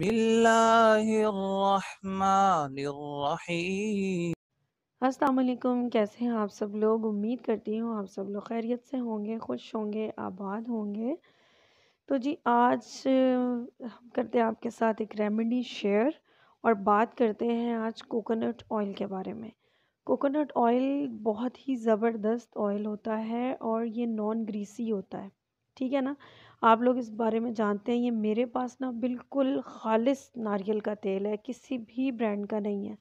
असलकुम कैसे हैं आप सब लोग उम्मीद करती हूँ आप सब लोग खैरियत से होंगे खुश होंगे आबाद होंगे तो जी आज हम करते हैं आपके साथ एक रेमेडी शेयर और बात करते हैं आज कोकोनट ऑयल के बारे में कोकोनट ऑयल बहुत ही ज़बरदस्त ऑयल होता है और ये नॉन ग्रीसी होता है ठीक है ना आप लोग इस बारे में जानते हैं ये मेरे पास ना बिल्कुल खालिस नारियल का तेल है किसी भी ब्रांड का नहीं है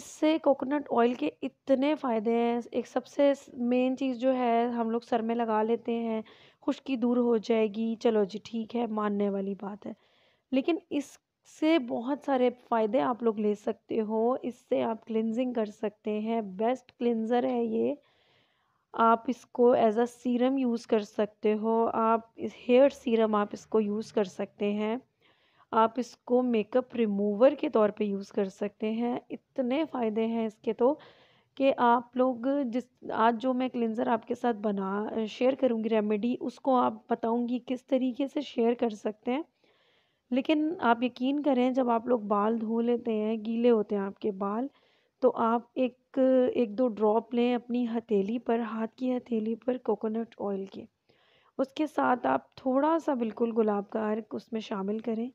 इससे कोकोनट ऑयल के इतने फ़ायदे हैं एक सबसे मेन चीज़ जो है हम लोग सर में लगा लेते हैं खुश्की दूर हो जाएगी चलो जी ठीक है मानने वाली बात है लेकिन इससे बहुत सारे फ़ायदे आप लोग ले सकते हो इससे आप क्लिनजिंग कर सकते हैं बेस्ट क्लिनज़र है ये आप इसको एज़ अ सीरम यूज़ कर सकते हो आप हेयर सीरम आप इसको यूज़ कर सकते हैं आप इसको मेकअप रिमूवर के तौर पे यूज़ कर सकते हैं इतने फ़ायदे हैं इसके तो कि आप लोग जिस आज जो मैं क्लिनज़र आपके साथ बना शेयर करूँगी रेमेडी उसको आप बताऊँगी किस तरीके से शेयर कर सकते हैं लेकिन आप यकीन करें जब आप लोग बाल धो लेते हैं गीले होते हैं आपके बाल तो आप एक एक दो ड्रॉप लें अपनी हथेली पर हाथ की हथेली पर कोकोनट ऑयल के उसके साथ आप थोड़ा सा बिल्कुल गुलाब का अर्क उसमें शामिल करें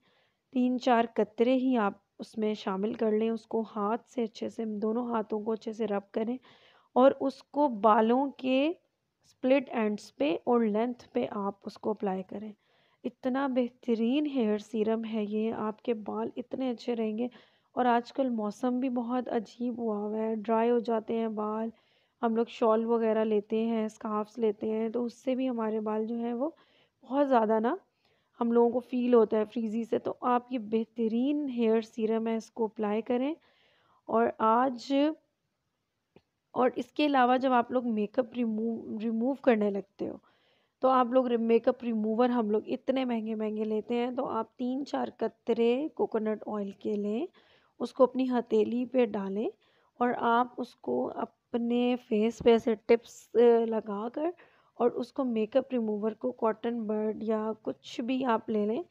तीन चार कतरे ही आप उसमें शामिल कर लें उसको हाथ से अच्छे से दोनों हाथों को अच्छे से रब करें और उसको बालों के स्प्लिट एंड्स पे और लेंथ पे आप उसको अप्लाई करें इतना बेहतरीन हेयर सीरम है ये आपके बाल इतने अच्छे रहेंगे और आजकल मौसम भी बहुत अजीब हुआ हुआ है ड्राई हो जाते हैं बाल हम लोग शॉल वगैरह लेते हैं स्कार्फ्स लेते हैं तो उससे भी हमारे बाल जो हैं वो बहुत ज़्यादा ना हम लोगों को फ़ील होता है फ्रीजी से तो आप ये बेहतरीन हेयर सीरम है इसको अप्लाई करें और आज और इसके अलावा जब आप लोग मेकअप रिमूव रिमूव करने लगते हो तो आप लोग मेकअप रिमूवर हम लोग इतने महंगे महंगे लेते हैं तो आप तीन चार कतरे कोकोनट ऑयल के लें उसको अपनी हथेली पे डालें और आप उसको अपने फेस पे ऐसे टिप्स लगा कर और उसको मेकअप रिमूवर को कॉटन बर्ड या कुछ भी आप ले लें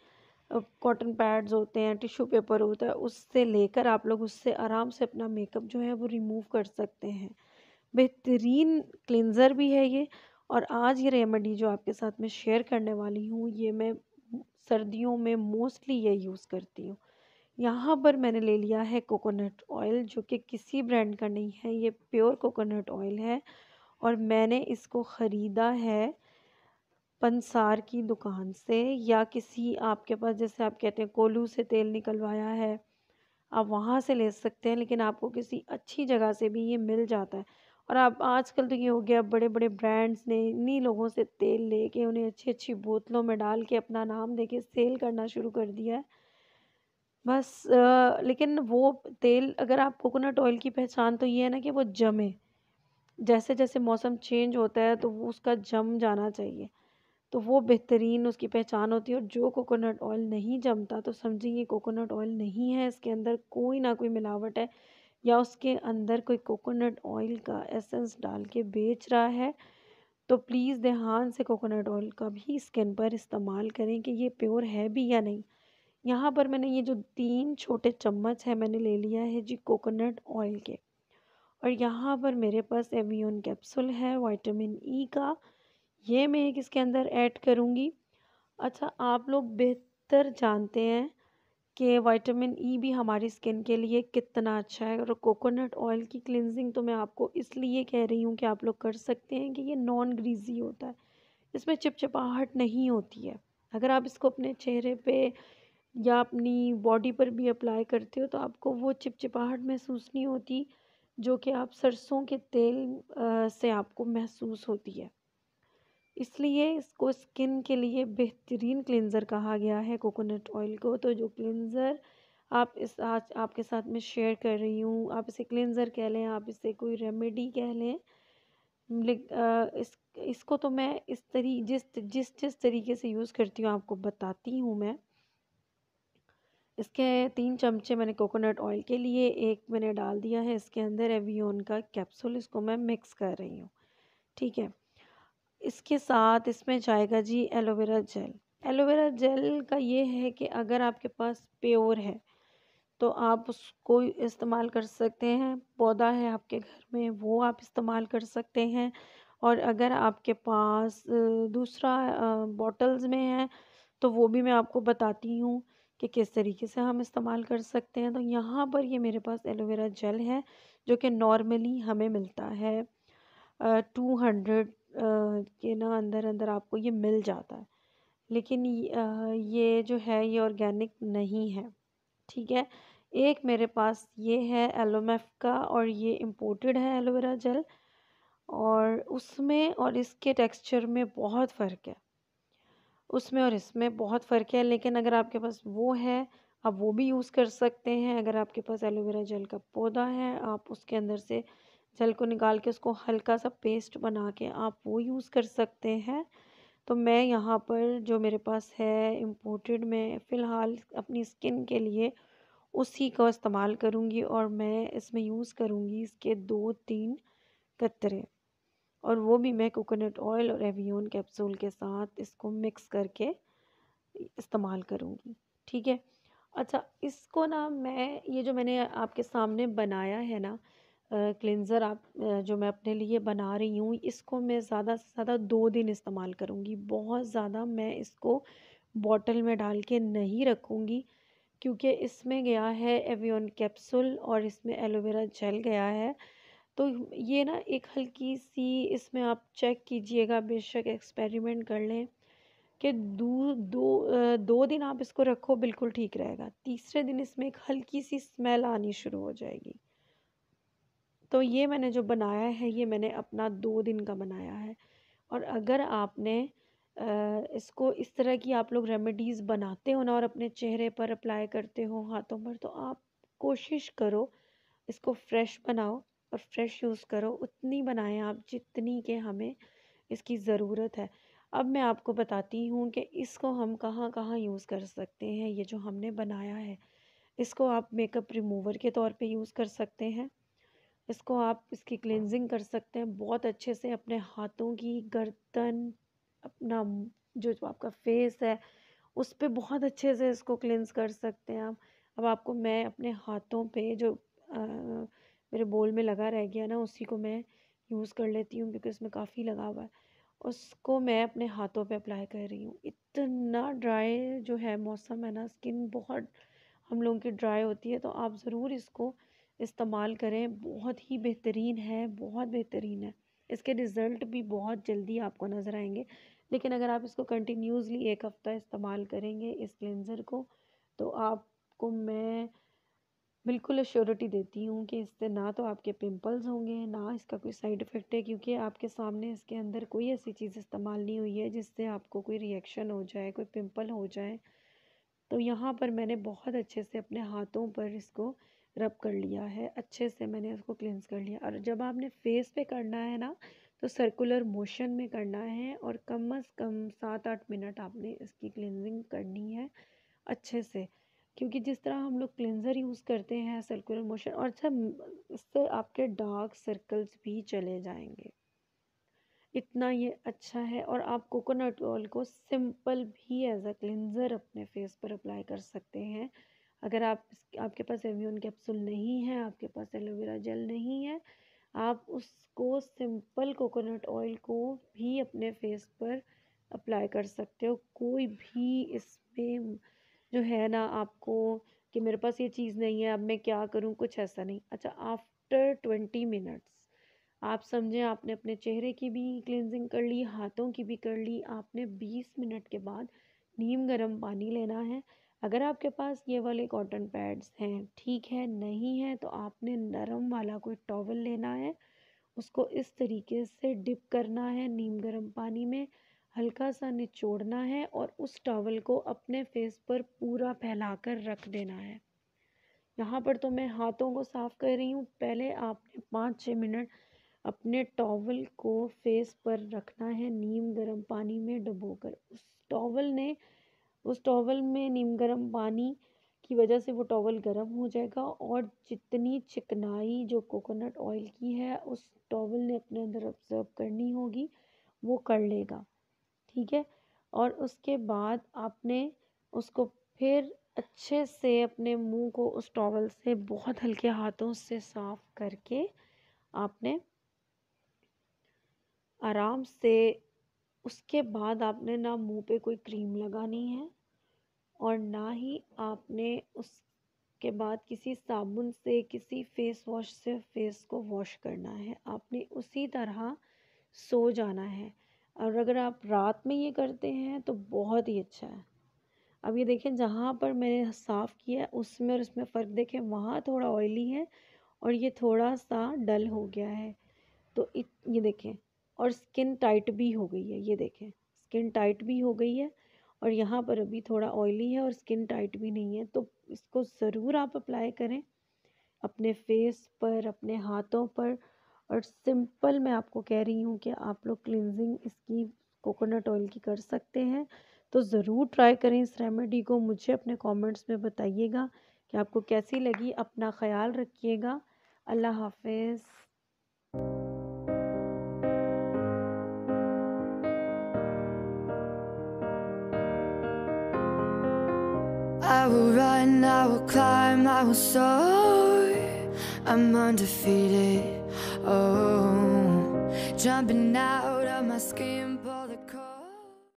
कॉटन पैड्स होते हैं टिश्यू पेपर होता है उससे लेकर आप लोग उससे आराम से अपना मेकअप जो है वो रिमूव कर सकते हैं बेहतरीन क्लिनज़र भी है ये और आज ये रेमेडी जो आपके साथ मैं शेयर करने वाली हूँ ये मैं सर्दियों में मोस्टली ये यूज़ करती हूँ यहाँ पर मैंने ले लिया है कोकोनट ऑयल जो कि किसी ब्रांड का नहीं है ये प्योर कोकोनट ऑयल है और मैंने इसको ख़रीदा है पंसार की दुकान से या किसी आपके पास जैसे आप कहते हैं कोलू से तेल निकलवाया है आप वहाँ से ले सकते हैं लेकिन आपको किसी अच्छी जगह से भी ये मिल जाता है और आप आजकल तो ये हो गया बड़े बड़े ब्रांड्स ने इन्हीं लोगों से तेल लेके उन्हें अच्छी अच्छी बोतलों में डाल के अपना नाम दे के सेल करना शुरू कर दिया है बस आ, लेकिन वो तेल अगर आप कोकोनट ऑयल की पहचान तो ये है ना कि वो जमे। जैसे-जैसे मौसम चेंज होता है तो वो उसका जम जाना चाहिए। तो वो बेहतरीन उसकी पहचान होती है और जो कोकोनट ऑयल नहीं जमता तो समझिए कोकोनट ऑयल नहीं है, इसके अंदर कोई ना कोई मिलावट है या उसके अंदर कोई कोकोनट ऑयल का एसेंस डाल के बेच रहा है। तो प्लीज़ ध्यान से कोकोनट ऑयल का भी स्किन पर इस्तेमाल करें कि ये प्योर है भी या नहीं। यहाँ पर मैंने ये जो तीन छोटे चम्मच है मैंने ले लिया है जी कोकोनट ऑयल के और यहाँ पर मेरे पास एवियन कैप्सूल है वाइटामिन ई e का ये मैं एक इसके अंदर ऐड करूँगी अच्छा आप लोग बेहतर जानते हैं कि वाइटामिन ई e भी हमारी स्किन के लिए कितना अच्छा है और कोकोनट ऑयल की क्लिनजिंग तो मैं आपको इसलिए कह रही हूँ कि आप लोग कर सकते हैं कि ये नॉन ग्रीजी होता है इसमें चिपचिपाहट नहीं होती है अगर आप इसको अपने चेहरे पे या अपनी बॉडी पर भी अप्लाई करते हो तो आपको वो चिपचिपाहट महसूस नहीं होती जो कि आप सरसों के तेल से आपको महसूस होती है इसलिए इसको स्किन के लिए बेहतरीन क्लिनज़र कहा गया है कोकोनट ऑयल को तो जो क्लिनज़र आप इस आज आपके साथ में शेयर कर रही हूँ आप इसे क्लिनज़र कह लें आप इसे कोई रेमेडी कह लें इस इसको तो मैं इस तरी जिस जिस जिस तरीके से यूज़ करती हूँ आपको बताती हूँ मैं इसके तीन चमचे मैंने कोकोनट ऑयल के लिए एक मैंने डाल दिया है इसके अंदर एवियन का कैप्सूल इसको मैं मिक्स कर रही हूँ ठीक है इसके साथ इसमें जाएगा जी एलोवेरा जेल एलोवेरा जेल का ये है कि अगर आपके पास प्योर है तो आप उसको इस्तेमाल कर सकते हैं पौधा है आपके घर में वो आप इस्तेमाल कर सकते हैं और अगर आपके पास दूसरा बॉटल्स में है तो वो भी मैं आपको बताती हूँ कि किस तरीके से हम इस्तेमाल कर सकते हैं तो यहाँ पर ये मेरे पास एलोवेरा जेल है जो कि नॉर्मली हमें मिलता है टू हंड्रेड के ना अंदर अंदर आपको ये मिल जाता है लेकिन ये जो है ये ऑर्गेनिक नहीं है ठीक है एक मेरे पास ये है एलोमेफ का और ये इम्पोर्टेड है एलोवेरा जेल और उसमें और इसके टेक्सचर में बहुत फ़र्क है उसमें और इसमें बहुत फ़र्क है लेकिन अगर आपके पास वो है आप वो भी यूज़ कर सकते हैं अगर आपके पास एलोवेरा जेल का पौधा है आप उसके अंदर से जेल को निकाल के उसको हल्का सा पेस्ट बना के आप वो यूज़ कर सकते हैं तो मैं यहाँ पर जो मेरे पास है इम्पोर्टेड में फ़िलहाल अपनी स्किन के लिए उसी का इस्तेमाल करूँगी और मैं इसमें यूज़ करूँगी इसके दो तीन कतरे और वो भी मैं कोकोनट ऑयल और एवियन कैप्सूल के साथ इसको मिक्स करके इस्तेमाल करूँगी ठीक है अच्छा इसको ना मैं ये जो मैंने आपके सामने बनाया है ना क्लिनज़र आप जो मैं अपने लिए बना रही हूँ इसको मैं ज़्यादा से ज़्यादा दो दिन इस्तेमाल करूँगी बहुत ज़्यादा मैं इसको बॉटल में डाल के नहीं रखूँगी क्योंकि इसमें गया है एवियन कैप्सूल और इसमें एलोवेरा जेल गया है तो ये ना एक हल्की सी इसमें आप चेक कीजिएगा बेशक एक्सपेरिमेंट कर लें कि दो दो दो दिन आप इसको रखो बिल्कुल ठीक रहेगा तीसरे दिन इसमें एक हल्की सी स्मेल आनी शुरू हो जाएगी तो ये मैंने जो बनाया है ये मैंने अपना दो दिन का बनाया है और अगर आपने इसको इस तरह की आप लोग रेमेडीज़ बनाते हो ना और अपने चेहरे पर अप्लाई करते हो हाथों पर तो आप कोशिश करो इसको फ्रेश बनाओ और फ्रेश यूज़ करो उतनी बनाएं आप जितनी के हमें इसकी ज़रूरत है अब मैं आपको बताती हूँ कि इसको हम कहाँ कहाँ यूज़ कर सकते हैं ये जो हमने बनाया है इसको आप मेकअप रिमूवर के तौर पे यूज़ कर सकते हैं इसको आप इसकी क्लिनजिंग कर सकते हैं बहुत अच्छे से अपने हाथों की गर्दन अपना जो जो आपका फेस है उस पर बहुत अच्छे से इसको क्लिनज कर सकते हैं आप अब आपको मैं अपने हाथों पे जो आ, मेरे बोल में लगा रह गया ना उसी को मैं यूज़ कर लेती हूँ क्योंकि उसमें काफ़ी लगा हुआ है उसको मैं अपने हाथों पे अप्लाई कर रही हूँ इतना ड्राई जो है मौसम है ना स्किन बहुत हम लोगों की ड्राई होती है तो आप ज़रूर इसको इस्तेमाल करें बहुत ही बेहतरीन है बहुत बेहतरीन है इसके रिज़ल्ट भी बहुत जल्दी आपको नज़र आएंगे लेकिन अगर आप इसको कंटिन्यूसली एक हफ़्ता इस्तेमाल करेंगे इस क्लेंज़र को तो आपको मैं बिल्कुल अश्योरिटी देती हूँ कि इससे ना तो आपके पिंपल्स होंगे ना इसका कोई साइड इफ़ेक्ट है क्योंकि आपके सामने इसके अंदर कोई ऐसी चीज़ इस्तेमाल नहीं हुई है जिससे आपको कोई रिएक्शन हो जाए कोई पिंपल हो जाए तो यहाँ पर मैंने बहुत अच्छे से अपने हाथों पर इसको रब कर लिया है अच्छे से मैंने इसको क्लिनस कर लिया और जब आपने फेस पर करना है ना तो सर्कुलर मोशन में करना है और कम अज़ कम सात आठ मिनट आपने इसकी क्लिनजिंग करनी है अच्छे से क्योंकि जिस तरह हम लोग क्लिनज़र यूज़ करते हैं सर्कुलर मोशन और अच्छा इससे आपके डार्क सर्कल्स भी चले जाएंगे इतना ये अच्छा है और आप कोकोनट ऑयल को सिंपल भी एज अ क्लिनज़र अपने फेस पर अप्लाई कर सकते हैं अगर आप आपके पास एव्यून कैप्सूल नहीं है आपके पास एलोवेरा जेल नहीं है आप उसको सिंपल कोकोनट ऑयल को भी अपने फेस पर अप्लाई कर सकते हो कोई भी इसमें जो है ना आपको कि मेरे पास ये चीज़ नहीं है अब मैं क्या करूँ कुछ ऐसा नहीं अच्छा आफ्टर ट्वेंटी मिनट्स आप समझें आपने अपने चेहरे की भी क्लिनजिंग कर ली हाथों की भी कर ली आपने बीस मिनट के बाद नीम गर्म पानी लेना है अगर आपके पास ये वाले कॉटन पैड्स हैं ठीक है नहीं है तो आपने नरम वाला कोई टॉवल लेना है उसको इस तरीके से डिप करना है नीम गर्म पानी में हल्का सा निचोड़ना है और उस टॉवल को अपने फेस पर पूरा फैलाकर रख देना है यहाँ पर तो मैं हाथों को साफ़ कर रही हूँ पहले आपने पाँच छः मिनट अपने टॉवल को फेस पर रखना है नीम गर्म पानी में डुबोकर उस टॉवल ने उस टॉवल में नीम गर्म पानी की वजह से वो टॉवल गर्म हो जाएगा और जितनी चिकनाई जो कोकोनट ऑयल की है उस टॉवल ने अपने अंदर ऑब्जर्व करनी होगी वो कर लेगा ठीक है और उसके बाद आपने उसको फिर अच्छे से अपने मुंह को उस टॉवल से बहुत हल्के हाथों से साफ करके आपने आराम से उसके बाद आपने ना मुंह पे कोई क्रीम लगानी है और ना ही आपने उसके बाद किसी साबुन से किसी फेस वॉश से फेस को वॉश करना है आपने उसी तरह सो जाना है और अगर आप रात में ये करते हैं तो बहुत ही अच्छा है अब ये देखें जहाँ पर मैंने साफ़ किया है उसमें और उसमें फ़र्क देखें वहाँ थोड़ा ऑयली है और ये थोड़ा सा डल हो गया है तो इत, ये देखें और स्किन टाइट भी हो गई है ये देखें स्किन टाइट भी हो गई है और यहाँ पर अभी थोड़ा ऑयली है और स्किन टाइट भी नहीं है तो इसको ज़रूर आप अप्लाई करें अपने फेस पर अपने हाथों पर और सिंपल मैं आपको कह रही हूँ कि आप लोग क्लिनजिंग इसकी कोकोनट ऑयल की कर सकते हैं तो ज़रूर ट्राई करें इस रेमेडी को मुझे अपने कमेंट्स में बताइएगा कि आपको कैसी लगी अपना ख्याल रखिएगा अल्लाह हाफिज़ I'm undefeated. Oh, jumping out of my skin.